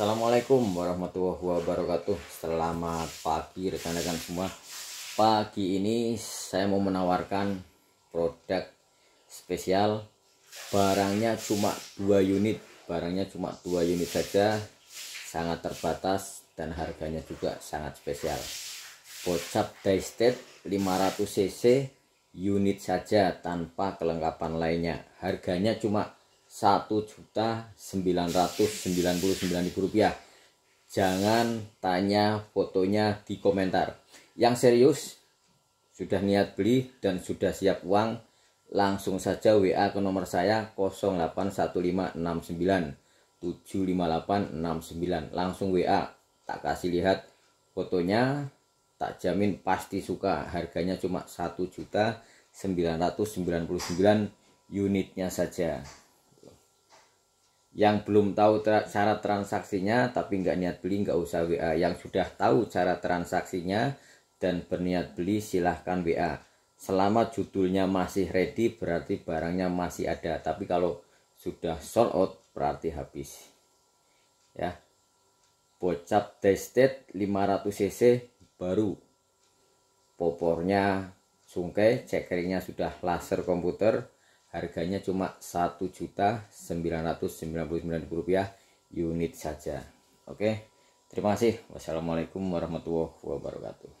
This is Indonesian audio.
Assalamualaikum warahmatullahi wabarakatuh Selamat pagi rekan-rekan semua Pagi ini saya mau menawarkan produk spesial Barangnya cuma 2 unit Barangnya cuma 2 unit saja Sangat terbatas dan harganya juga sangat spesial Bocap Daystate 500cc unit saja tanpa kelengkapan lainnya Harganya cuma Rp1.999.000. Jangan tanya fotonya di komentar. Yang serius, sudah niat beli dan sudah siap uang, langsung saja WA ke nomor saya 08159975869. Langsung WA, tak kasih lihat fotonya, tak jamin pasti suka. Harganya cuma 1 juta 999 unitnya saja yang belum tahu tra cara transaksinya tapi nggak niat beli nggak usah WA yang sudah tahu cara transaksinya dan berniat beli silahkan WA selama judulnya masih ready berarti barangnya masih ada tapi kalau sudah sold out berarti habis ya bocap tested 500 cc baru popornya sungkai cekernya sudah laser komputer harganya cuma satu Rp1.999.000 unit saja. Oke, terima kasih. Wassalamualaikum warahmatullahi wabarakatuh.